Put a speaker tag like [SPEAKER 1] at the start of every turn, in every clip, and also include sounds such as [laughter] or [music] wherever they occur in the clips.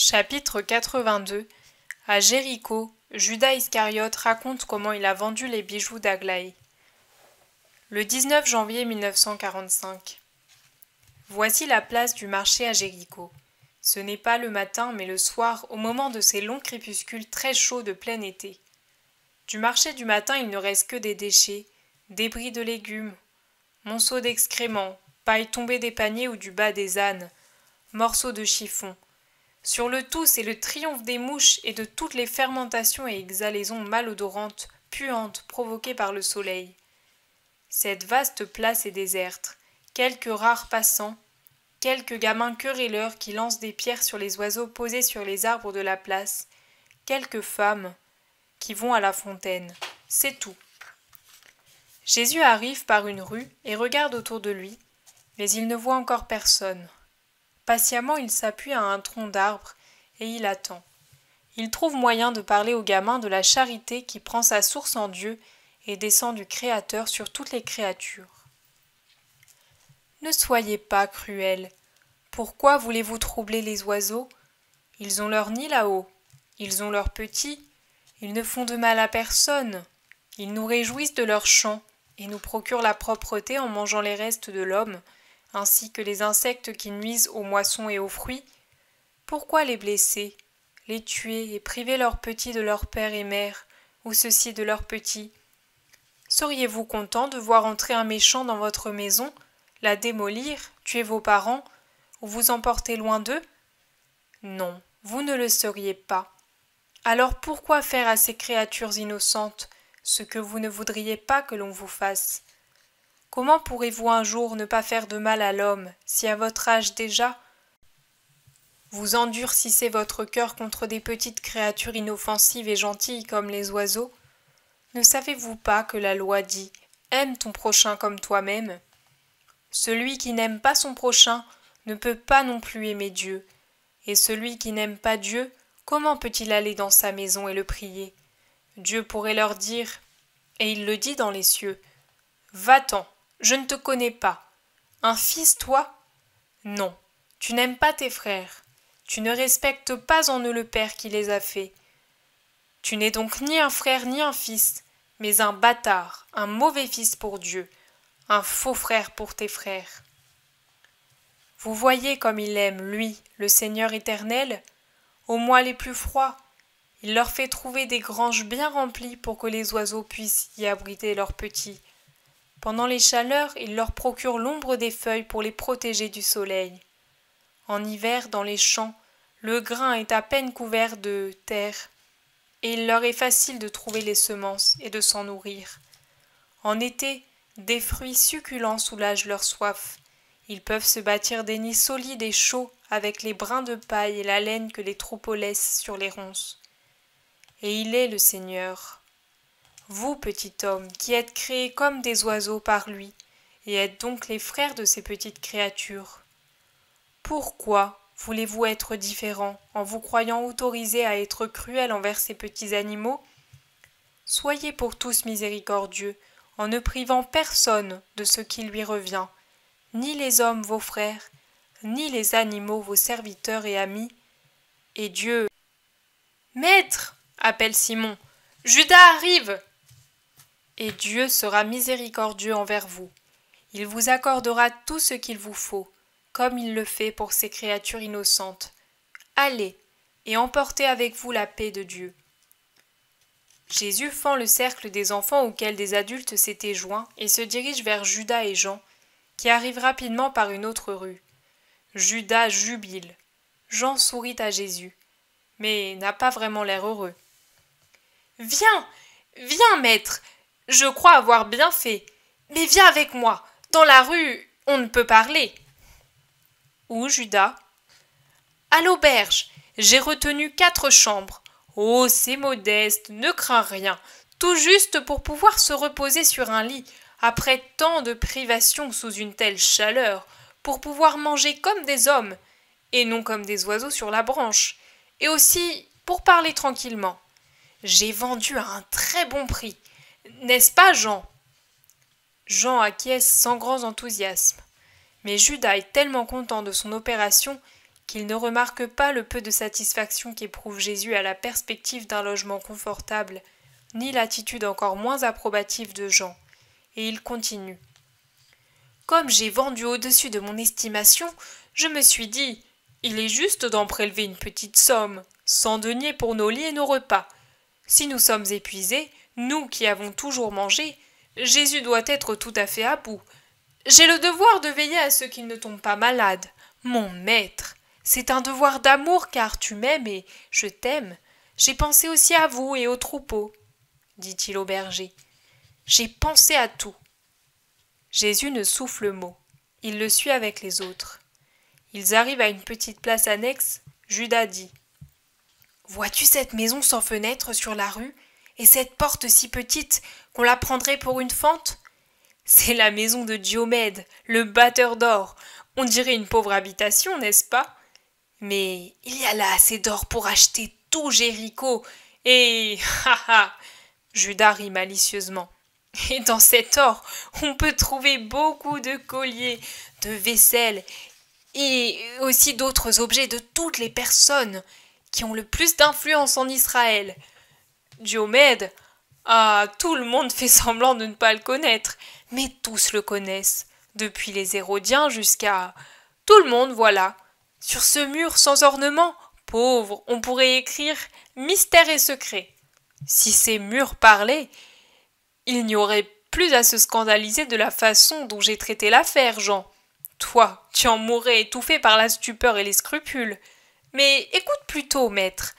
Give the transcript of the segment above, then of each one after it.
[SPEAKER 1] Chapitre 82 À Jéricho, Judas Iscariote raconte comment il a vendu les bijoux d'Aglaé. Le 19 janvier 1945. Voici la place du marché à Jéricho. Ce n'est pas le matin, mais le soir, au moment de ces longs crépuscules très chauds de plein été. Du marché du matin, il ne reste que des déchets, débris de légumes, monceaux d'excréments, paille tombée des paniers ou du bas des ânes, morceaux de chiffon, sur le tout, c'est le triomphe des mouches et de toutes les fermentations et exhalaisons malodorantes, puantes, provoquées par le soleil. Cette vaste place est déserte. Quelques rares passants, quelques gamins querelleurs qui lancent des pierres sur les oiseaux posés sur les arbres de la place, quelques femmes qui vont à la fontaine. C'est tout. Jésus arrive par une rue et regarde autour de lui, mais il ne voit encore personne. Patiemment, il s'appuie à un tronc d'arbre et il attend. Il trouve moyen de parler au gamin de la charité qui prend sa source en Dieu et descend du Créateur sur toutes les créatures. Ne soyez pas cruels. Pourquoi voulez-vous troubler les oiseaux Ils ont leur nid là-haut, ils ont leurs petits, ils ne font de mal à personne. Ils nous réjouissent de leur chant et nous procurent la propreté en mangeant les restes de l'homme ainsi que les insectes qui nuisent aux moissons et aux fruits, pourquoi les blesser, les tuer et priver leurs petits de leur père et mère, ou ceux-ci de leurs petits Seriez-vous content de voir entrer un méchant dans votre maison, la démolir, tuer vos parents, ou vous emporter loin d'eux Non, vous ne le seriez pas. Alors pourquoi faire à ces créatures innocentes ce que vous ne voudriez pas que l'on vous fasse Comment pourrez-vous un jour ne pas faire de mal à l'homme, si à votre âge déjà vous endurcissez votre cœur contre des petites créatures inoffensives et gentilles comme les oiseaux Ne savez-vous pas que la loi dit Aime ton prochain comme toi-même Celui qui n'aime pas son prochain ne peut pas non plus aimer Dieu. Et celui qui n'aime pas Dieu, comment peut-il aller dans sa maison et le prier Dieu pourrait leur dire, et il le dit dans les cieux, Va-t'en, je ne te connais pas. Un fils, toi Non, tu n'aimes pas tes frères. Tu ne respectes pas en eux le Père qui les a faits. Tu n'es donc ni un frère ni un fils, mais un bâtard, un mauvais fils pour Dieu, un faux frère pour tes frères. Vous voyez comme il aime, lui, le Seigneur éternel, Au mois les plus froids. Il leur fait trouver des granges bien remplies pour que les oiseaux puissent y abriter leurs petits. Pendant les chaleurs, il leur procure l'ombre des feuilles pour les protéger du soleil. En hiver, dans les champs, le grain est à peine couvert de terre, et il leur est facile de trouver les semences et de s'en nourrir. En été, des fruits succulents soulagent leur soif. Ils peuvent se bâtir des nids solides et chauds avec les brins de paille et la laine que les troupeaux laissent sur les ronces. Et il est le Seigneur. Vous, petit homme, qui êtes créés comme des oiseaux par lui, et êtes donc les frères de ces petites créatures. Pourquoi voulez-vous être différents en vous croyant autorisé à être cruel envers ces petits animaux Soyez pour tous miséricordieux, en ne privant personne de ce qui lui revient, ni les hommes vos frères, ni les animaux vos serviteurs et amis. Et Dieu. Maître appelle Simon. Judas arrive et Dieu sera miséricordieux envers vous. Il vous accordera tout ce qu'il vous faut, comme il le fait pour ces créatures innocentes. Allez, et emportez avec vous la paix de Dieu. Jésus fend le cercle des enfants auxquels des adultes s'étaient joints et se dirige vers Judas et Jean, qui arrivent rapidement par une autre rue. Judas jubile. Jean sourit à Jésus, mais n'a pas vraiment l'air heureux. Viens, viens, maître, je crois avoir bien fait. Mais viens avec moi. Dans la rue, on ne peut parler. Où, Judas À l'auberge. J'ai retenu quatre chambres. Oh, c'est modeste, ne crains rien. Tout juste pour pouvoir se reposer sur un lit, après tant de privations sous une telle chaleur, pour pouvoir manger comme des hommes, et non comme des oiseaux sur la branche, et aussi pour parler tranquillement. J'ai vendu à un très bon prix, n'est-ce pas Jean Jean acquiesce sans grand enthousiasme. Mais Judas est tellement content de son opération qu'il ne remarque pas le peu de satisfaction qu'éprouve Jésus à la perspective d'un logement confortable, ni l'attitude encore moins approbative de Jean, et il continue. Comme j'ai vendu au-dessus de mon estimation, je me suis dit il est juste d'en prélever une petite somme, sans deniers pour nos lits et nos repas. Si nous sommes épuisés, nous qui avons toujours mangé, Jésus doit être tout à fait à bout. J'ai le devoir de veiller à ce qu'il ne tombe pas malade. Mon maître, c'est un devoir d'amour car tu m'aimes et je t'aime. J'ai pensé aussi à vous et au troupeau, dit-il au berger. J'ai pensé à tout. Jésus ne souffle mot. Il le suit avec les autres. Ils arrivent à une petite place annexe. Judas dit Vois-tu cette maison sans fenêtre sur la rue et cette porte si petite qu'on la prendrait pour une fente C'est la maison de Diomède, le batteur d'or. On dirait une pauvre habitation, n'est-ce pas Mais il y a là assez d'or pour acheter tout Jéricho. Et [laughs] ha ha Judas rit malicieusement. Et dans cet or, on peut trouver beaucoup de colliers, de vaisselles, et aussi d'autres objets de toutes les personnes qui ont le plus d'influence en Israël. Diomède Ah, tout le monde fait semblant de ne pas le connaître, mais tous le connaissent, depuis les Hérodiens jusqu'à. Tout le monde, voilà. Sur ce mur sans ornement, pauvre, on pourrait écrire mystère et secret. Si ces murs parlaient, il n'y aurait plus à se scandaliser de la façon dont j'ai traité l'affaire, Jean. Toi, tu en mourrais étouffé par la stupeur et les scrupules. Mais écoute plutôt, maître,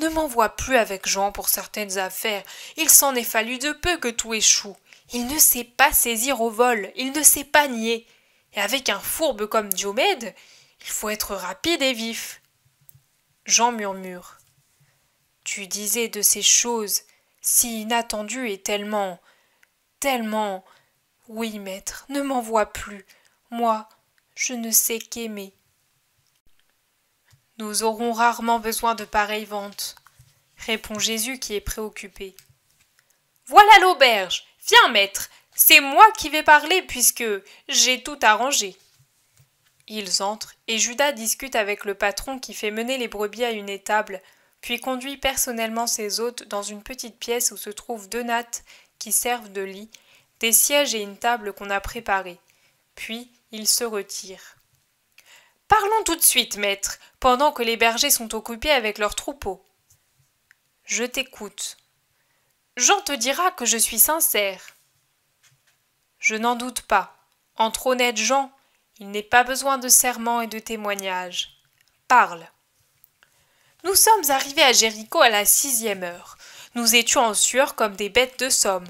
[SPEAKER 1] ne m'envoie plus avec Jean pour certaines affaires. Il s'en est fallu de peu que tout échoue. Il ne sait pas saisir au vol, il ne sait pas nier. Et avec un fourbe comme Diomède, il faut être rapide et vif. Jean murmure. Tu disais de ces choses si inattendues et tellement. tellement. Oui, maître, ne m'envoie plus. Moi, je ne sais qu'aimer. Nous aurons rarement besoin de pareilles ventes, répond Jésus qui est préoccupé. Voilà l'auberge. Viens, maître. C'est moi qui vais parler puisque j'ai tout arrangé. Ils entrent et Judas discute avec le patron qui fait mener les brebis à une étable, puis conduit personnellement ses hôtes dans une petite pièce où se trouvent deux nattes qui servent de lit, des sièges et une table qu'on a préparée. Puis ils se retirent. Parlons tout de suite, maître, pendant que les bergers sont occupés avec leurs troupeaux. Je t'écoute. Jean te dira que je suis sincère. Je n'en doute pas. Entre honnêtes gens, il n'est pas besoin de serments et de témoignages. Parle. Nous sommes arrivés à Jéricho à la sixième heure. Nous étions en sueur comme des bêtes de somme.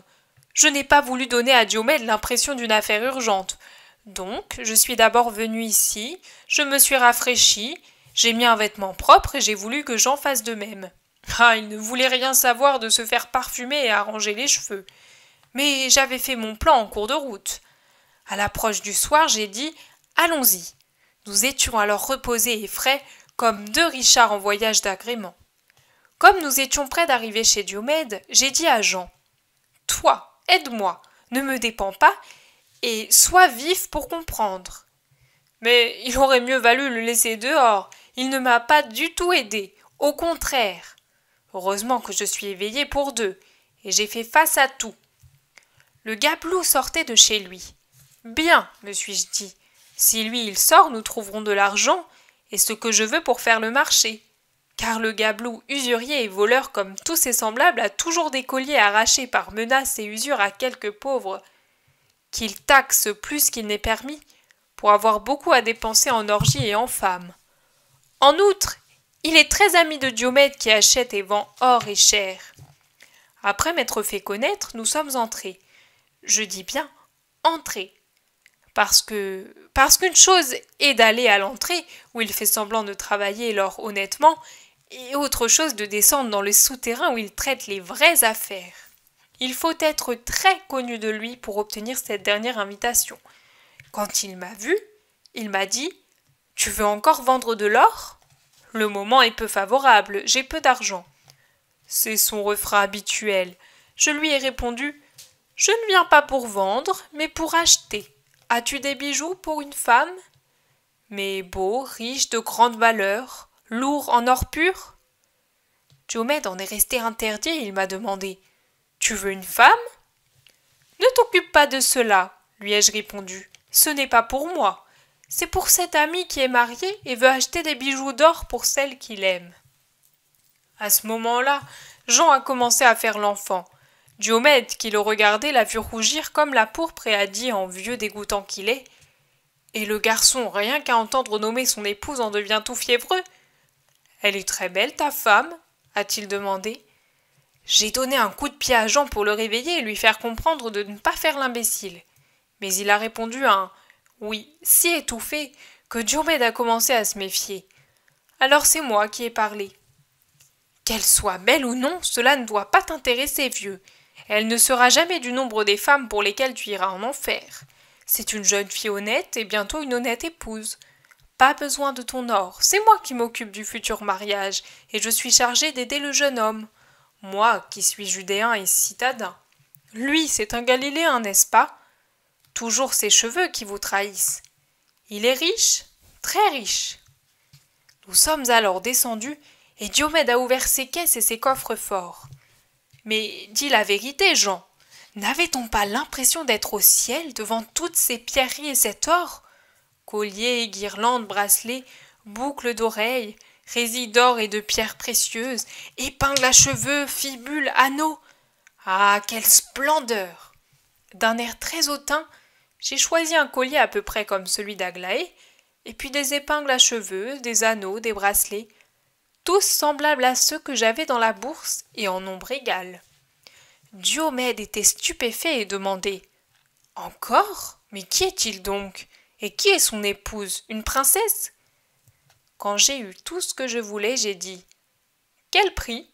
[SPEAKER 1] Je n'ai pas voulu donner à Diomède l'impression d'une affaire urgente. Donc, je suis d'abord venue ici, je me suis rafraîchie, j'ai mis un vêtement propre et j'ai voulu que Jean fasse de même. Ah, il ne voulait rien savoir de se faire parfumer et arranger les cheveux. Mais j'avais fait mon plan en cours de route. À l'approche du soir, j'ai dit Allons-y. Nous étions alors reposés et frais, comme deux Richards en voyage d'agrément. Comme nous étions prêts d'arriver chez Diomède, j'ai dit à Jean Toi, aide-moi, ne me dépends pas et sois vif pour comprendre. Mais il aurait mieux valu le laisser dehors. Il ne m'a pas du tout aidé. Au contraire. Heureusement que je suis éveillée pour deux, et j'ai fait face à tout. Le gabelou sortait de chez lui. Bien, me suis-je dit. Si lui il sort, nous trouverons de l'argent, et ce que je veux pour faire le marché. Car le gabelou, usurier et voleur comme tous ses semblables, a toujours des colliers arrachés par menaces et usure à quelques pauvres qu'il taxe plus qu'il n'est permis, pour avoir beaucoup à dépenser en orgie et en femmes. En outre, il est très ami de Diomède qui achète et vend or et chair. Après m'être fait connaître, nous sommes entrés. Je dis bien entrés. Parce que parce qu'une chose est d'aller à l'entrée, où il fait semblant de travailler l'or honnêtement, et autre chose de descendre dans le souterrain où il traite les vraies affaires. Il faut être très connu de lui pour obtenir cette dernière invitation. Quand il m'a vu, il m'a dit Tu veux encore vendre de l'or Le moment est peu favorable, j'ai peu d'argent. C'est son refrain habituel. Je lui ai répondu Je ne viens pas pour vendre, mais pour acheter. As-tu des bijoux pour une femme Mais beau, riche, de grande valeur, lourd en or pur Jomed en est resté interdit, il m'a demandé. Tu veux une femme Ne t'occupe pas de cela, lui ai-je répondu. Ce n'est pas pour moi. C'est pour cette amie qui est mariée et veut acheter des bijoux d'or pour celle qu'il aime. À ce moment-là, Jean a commencé à faire l'enfant. Diomède, qui le regardait, l'a vu rougir comme la pourpre et a dit, en vieux dégoûtant qu'il est Et le garçon, rien qu'à entendre nommer son épouse, en devient tout fiévreux. Elle est très belle, ta femme a-t-il demandé. J'ai donné un coup de pied à Jean pour le réveiller et lui faire comprendre de ne pas faire l'imbécile. Mais il a répondu un oui si étouffé que Diomède a commencé à se méfier. Alors c'est moi qui ai parlé. Qu'elle soit belle ou non, cela ne doit pas t'intéresser, vieux. Elle ne sera jamais du nombre des femmes pour lesquelles tu iras en enfer. C'est une jeune fille honnête et bientôt une honnête épouse. Pas besoin de ton or, c'est moi qui m'occupe du futur mariage, et je suis chargée d'aider le jeune homme moi qui suis judéen et citadin. Lui, c'est un Galiléen, n'est-ce pas Toujours ses cheveux qui vous trahissent. Il est riche, très riche. Nous sommes alors descendus, et Diomède a ouvert ses caisses et ses coffres forts. Mais dis la vérité, Jean, n'avait-on pas l'impression d'être au ciel devant toutes ces pierreries et cet or Colliers, guirlandes, bracelets, boucles d'oreilles, Résis d'or et de pierres précieuses, épingles à cheveux, fibules, anneaux. Ah, quelle splendeur D'un air très hautain, j'ai choisi un collier à peu près comme celui d'Aglaé, et puis des épingles à cheveux, des anneaux, des bracelets, tous semblables à ceux que j'avais dans la bourse et en nombre égal. Diomède était stupéfait et demandait Encore Mais qui est-il donc Et qui est son épouse Une princesse quand j'ai eu tout ce que je voulais, j'ai dit Quel prix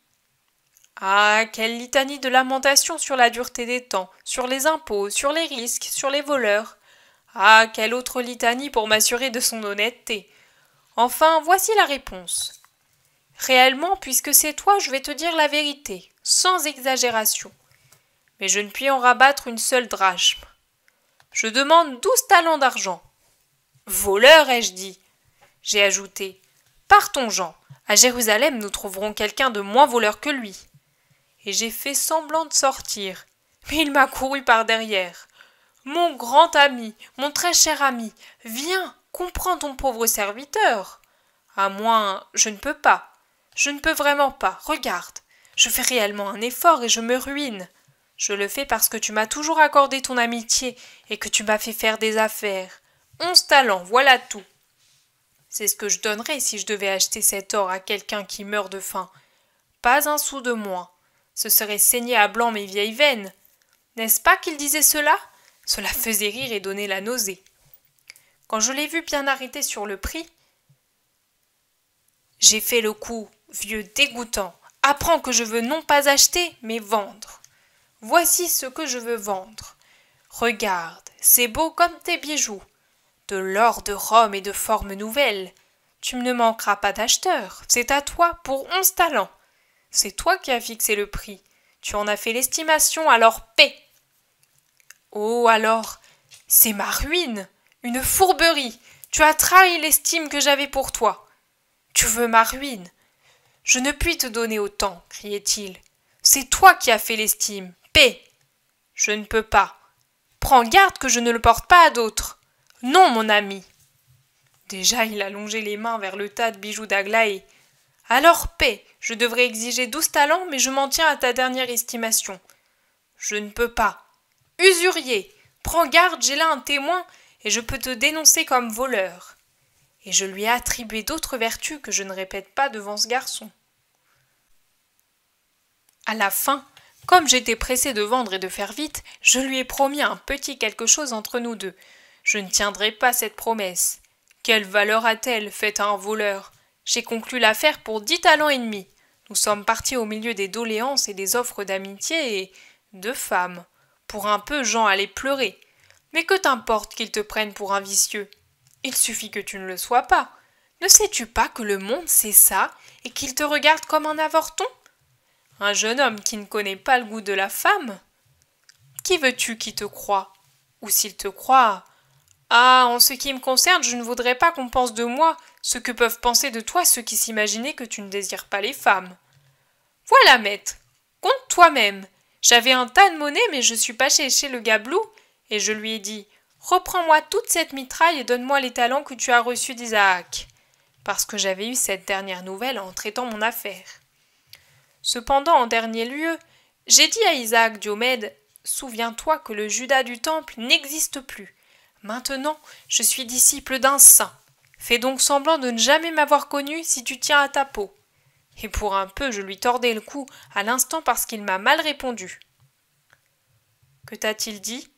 [SPEAKER 1] Ah, quelle litanie de lamentation sur la dureté des temps, sur les impôts, sur les risques, sur les voleurs. Ah, quelle autre litanie pour m'assurer de son honnêteté. Enfin, voici la réponse. Réellement, puisque c'est toi, je vais te dire la vérité, sans exagération. Mais je ne puis en rabattre une seule drachme. Je demande douze talents d'argent. Voleur, ai-je dit. J'ai ajouté Partons, Jean. À Jérusalem, nous trouverons quelqu'un de moins voleur que lui. Et j'ai fait semblant de sortir. Mais il m'a couru par derrière. Mon grand ami, mon très cher ami, viens, comprends ton pauvre serviteur. À moins, je ne peux pas. Je ne peux vraiment pas. Regarde. Je fais réellement un effort et je me ruine. Je le fais parce que tu m'as toujours accordé ton amitié et que tu m'as fait faire des affaires. Onze talents, voilà tout. C'est ce que je donnerais si je devais acheter cet or à quelqu'un qui meurt de faim. Pas un sou de moins. Ce serait saigner à blanc mes vieilles veines. N'est-ce pas qu'il disait cela Cela faisait rire et donner la nausée. Quand je l'ai vu bien arrêté sur le prix, j'ai fait le coup, vieux dégoûtant. Apprends que je veux non pas acheter, mais vendre. Voici ce que je veux vendre. Regarde, c'est beau comme tes bijoux de l'or de Rome et de formes nouvelles. Tu ne manqueras pas d'acheteur. c'est à toi pour onze talents. C'est toi qui as fixé le prix, tu en as fait l'estimation, alors paix. Oh, alors, c'est ma ruine, une fourberie, tu as trahi l'estime que j'avais pour toi. Tu veux ma ruine Je ne puis te donner autant, criait-il. C'est toi qui as fait l'estime, Paix. Je ne peux pas. Prends garde que je ne le porte pas à d'autres. Non, mon ami. Déjà il allongeait les mains vers le tas de bijoux d'Aglaé. Alors paix, je devrais exiger douze talents, mais je m'en tiens à ta dernière estimation. Je ne peux pas. Usurier. Prends garde, j'ai là un témoin, et je peux te dénoncer comme voleur. Et je lui ai attribué d'autres vertus que je ne répète pas devant ce garçon. À la fin, comme j'étais pressé de vendre et de faire vite, je lui ai promis un petit quelque chose entre nous deux. Je ne tiendrai pas cette promesse. Quelle valeur a-t-elle faite à un voleur J'ai conclu l'affaire pour dix talents et demi. Nous sommes partis au milieu des doléances et des offres d'amitié et de femmes. Pour un peu, Jean allait pleurer. Mais que t'importe qu'ils te prennent pour un vicieux Il suffit que tu ne le sois pas. Ne sais-tu pas que le monde sait ça et qu'il te regarde comme un avorton Un jeune homme qui ne connaît pas le goût de la femme Qui veux-tu qui te croit Ou s'il te croit, ah, en ce qui me concerne, je ne voudrais pas qu'on pense de moi ce que peuvent penser de toi ceux qui s'imaginaient que tu ne désires pas les femmes. Voilà, maître, compte toi-même. J'avais un tas de monnaie, mais je suis passé chez le gabelou. » et je lui ai dit Reprends-moi toute cette mitraille et donne-moi les talents que tu as reçus d'Isaac. Parce que j'avais eu cette dernière nouvelle en traitant mon affaire. Cependant, en dernier lieu, j'ai dit à Isaac Diomède Souviens-toi que le Judas du temple n'existe plus Maintenant, je suis disciple d'un saint. Fais donc semblant de ne jamais m'avoir connu si tu tiens à ta peau. Et pour un peu, je lui tordais le cou à l'instant parce qu'il m'a mal répondu. Que t'a-t-il dit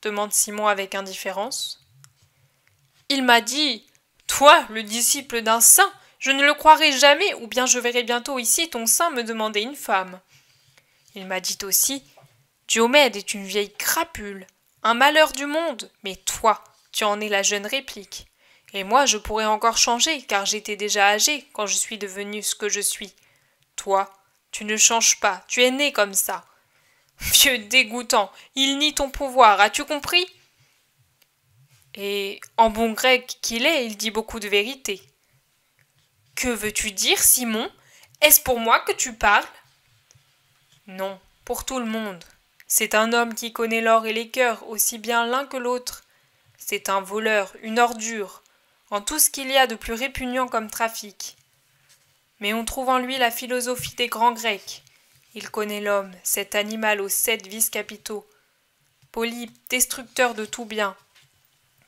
[SPEAKER 1] demande Simon avec indifférence. Il m'a dit Toi, le disciple d'un saint, je ne le croirai jamais, ou bien je verrai bientôt ici ton saint me demander une femme. Il m'a dit aussi Diomède est une vieille crapule, un malheur du monde Mais toi, tu en es la jeune réplique. Et moi, je pourrais encore changer, car j'étais déjà âgé quand je suis devenu ce que je suis. Toi, tu ne changes pas, tu es né comme ça. [laughs] Vieux dégoûtant, il nie ton pouvoir, as-tu compris Et en bon grec qu'il est, il dit beaucoup de vérité. Que veux-tu dire, Simon Est-ce pour moi que tu parles Non, pour tout le monde. C'est un homme qui connaît l'or et les cœurs, aussi bien l'un que l'autre. C'est un voleur, une ordure, en tout ce qu'il y a de plus répugnant comme trafic. Mais on trouve en lui la philosophie des grands Grecs. Il connaît l'homme, cet animal aux sept vices capitaux, polype, destructeur de tout bien,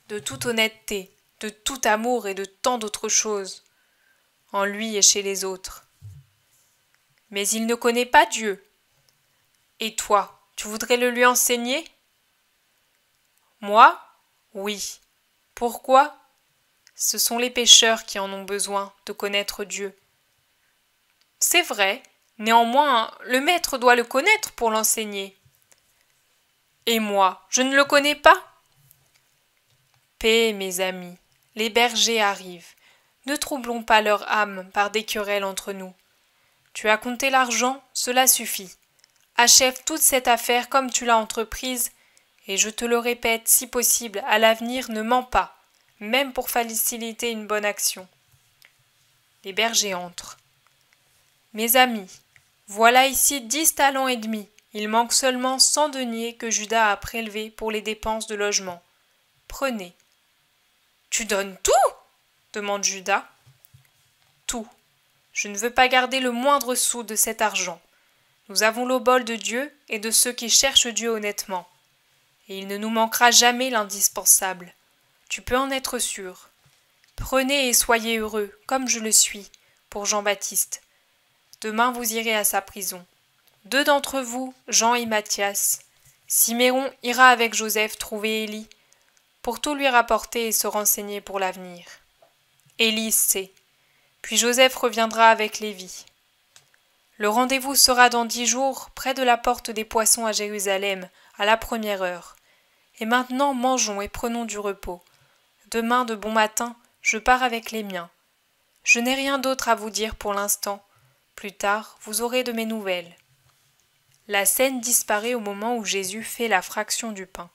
[SPEAKER 1] de toute honnêteté, de tout amour et de tant d'autres choses, en lui et chez les autres. Mais il ne connaît pas Dieu. Et toi, tu voudrais le lui enseigner Moi Oui. Pourquoi Ce sont les pécheurs qui en ont besoin de connaître Dieu. C'est vrai, néanmoins, le maître doit le connaître pour l'enseigner. Et moi, je ne le connais pas Paix, mes amis, les bergers arrivent. Ne troublons pas leur âme par des querelles entre nous. Tu as compté l'argent, cela suffit. Achève toute cette affaire comme tu l'as entreprise, et je te le répète, si possible, à l'avenir, ne mens pas, même pour faciliter une bonne action. Les bergers entrent. Mes amis, voilà ici dix talents et demi. Il manque seulement cent deniers que Judas a prélevés pour les dépenses de logement. Prenez. Tu donnes tout demande Judas. Tout. Je ne veux pas garder le moindre sou de cet argent. Nous avons l'obol de Dieu et de ceux qui cherchent Dieu honnêtement. Et il ne nous manquera jamais l'indispensable. Tu peux en être sûr. Prenez et soyez heureux, comme je le suis, pour Jean-Baptiste. Demain vous irez à sa prison. Deux d'entre vous, Jean et Mathias. Siméon ira avec Joseph trouver Élie, pour tout lui rapporter et se renseigner pour l'avenir. Élie sait. Puis Joseph reviendra avec Lévi. Le rendez-vous sera dans dix jours, près de la porte des poissons à Jérusalem, à la première heure. Et maintenant mangeons et prenons du repos. Demain de bon matin, je pars avec les miens. Je n'ai rien d'autre à vous dire pour l'instant. Plus tard, vous aurez de mes nouvelles. La scène disparaît au moment où Jésus fait la fraction du pain.